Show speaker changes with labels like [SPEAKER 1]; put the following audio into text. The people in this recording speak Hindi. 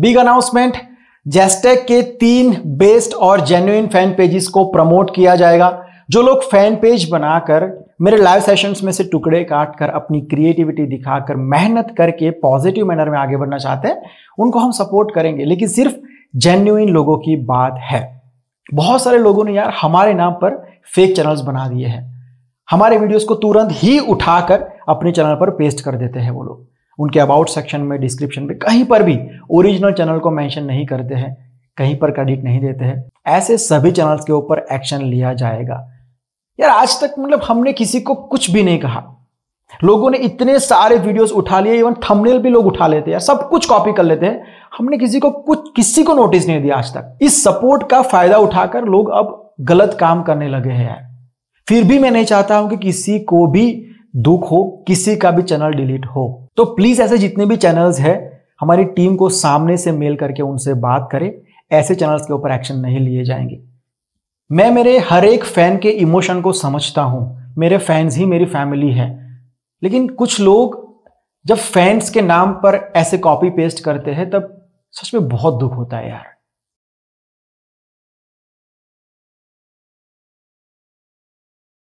[SPEAKER 1] बिग अनाउंसमेंट जेस्टेक के तीन बेस्ट और जेन्युन फैन पेजेस को प्रमोट किया जाएगा जो लोग फैन पेज बनाकर मेरे लाइव सेशंस में से टुकड़े काट कर अपनी क्रिएटिविटी दिखाकर मेहनत करके पॉजिटिव मैनर में आगे बढ़ना चाहते हैं उनको हम सपोर्ट करेंगे लेकिन सिर्फ जेन्युन लोगों की बात है बहुत सारे लोगों ने यार हमारे नाम पर फेक चैनल्स बना दिए हैं हमारे वीडियोस को तुरंत ही उठाकर अपने चैनल पर पेस्ट कर देते हैं वो लोग उनके अबाउट सेक्शन में डिस्क्रिप्शन में कहीं पर भी ओरिजिनल चैनल को मेंशन नहीं करते हैं कहीं पर क्रेडिट नहीं देते हैं ऐसे सभी चैनल्स के ऊपर एक्शन लिया जाएगा यार आज तक मतलब हमने किसी को कुछ भी नहीं कहा लोगों ने इतने सारे वीडियोस उठा लिए इवन थंबनेल भी लोग उठा लेते हैं सब कुछ कॉपी कर लेते हैं हमने किसी को कुछ किसी को नोटिस नहीं दिया आज तक इस सपोर्ट का फायदा उठाकर लोग अब गलत काम करने लगे हैं फिर भी मैं नहीं चाहता हूं कि किसी को भी दुख हो किसी का भी चैनल डिलीट हो तो प्लीज ऐसे जितने भी चैनल्स है हमारी टीम को सामने से मेल करके उनसे बात करें ऐसे चैनल्स के ऊपर एक्शन नहीं लिए जाएंगे मैं मेरे हर एक फैन के इमोशन को समझता हूं मेरे फैंस ही मेरी फैमिली है लेकिन कुछ लोग जब फैंस के नाम पर ऐसे कॉपी पेस्ट करते हैं तब सच में बहुत दुख होता है यार